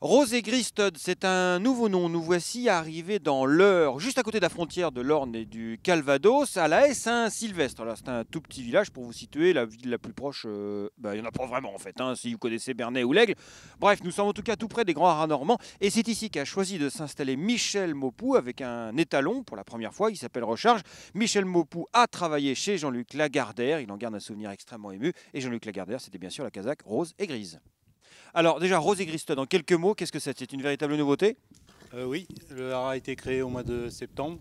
Rose et gris c'est un nouveau nom. Nous voici arrivés dans l'Eure, juste à côté de la frontière de l'Orne et du Calvados, à la Saint-Sylvestre. C'est un tout petit village pour vous situer. La ville la plus proche, euh, bah, il n'y en a pas vraiment en fait, hein, si vous connaissez Bernay ou l'Aigle. Bref, nous sommes en tout cas tout près des grands haras normands. Et c'est ici qu'a choisi de s'installer Michel Mopou avec un étalon pour la première fois. Il s'appelle Recharge. Michel Mopou a travaillé chez Jean-Luc Lagardère. Il en garde un souvenir extrêmement ému. Et Jean-Luc Lagardère, c'était bien sûr la casaque rose et grise. Alors déjà, Rosé Griston, en quelques mots, qu'est-ce que c'est C'est une véritable nouveauté euh, Oui, le hara a été créé au mois de septembre.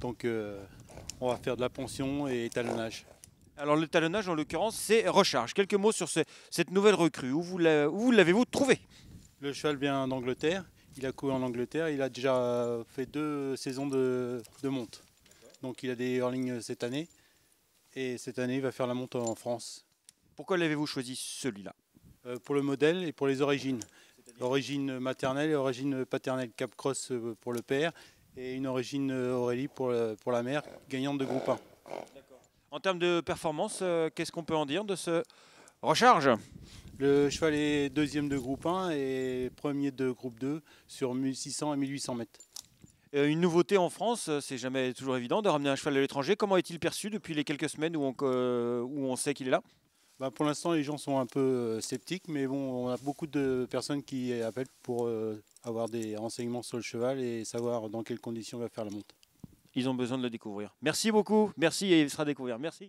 Donc euh, on va faire de la pension et étalonnage. Alors le talonnage, en l'occurrence, c'est recharge. Quelques mots sur cette nouvelle recrue. Où vous l'avez-vous trouvé Le cheval vient d'Angleterre. Il a couru en Angleterre. Il a déjà fait deux saisons de, de monte. Donc il a des hurlings cette année. Et cette année, il va faire la monte en France. Pourquoi l'avez-vous choisi celui-là euh, pour le modèle et pour les origines. Origine maternelle et origine paternelle. Cap Cross euh, pour le père et une origine euh, Aurélie pour, la, mère, gagnante de groupe 1. En termes de performance, qu'est-ce qu'on peut en dire de ce recharge Le cheval est deuxième de groupe 1 et premier de groupe 2 sur 1600 et 1800 mètres. Une nouveauté en France, c'est jamais toujours évident de ramener un cheval à l'étranger. Comment est-il perçu depuis les quelques semaines où on sait qu'il est là bah, pour l'instant, les gens sont un peu euh, sceptiques, mais bon, on a beaucoup de personnes qui appellent pour euh, avoir des renseignements sur le cheval et savoir dans quelles conditions on va faire la monte. Ils ont besoin de le découvrir. Merci beaucoup. Merci et il sera découvert. Merci.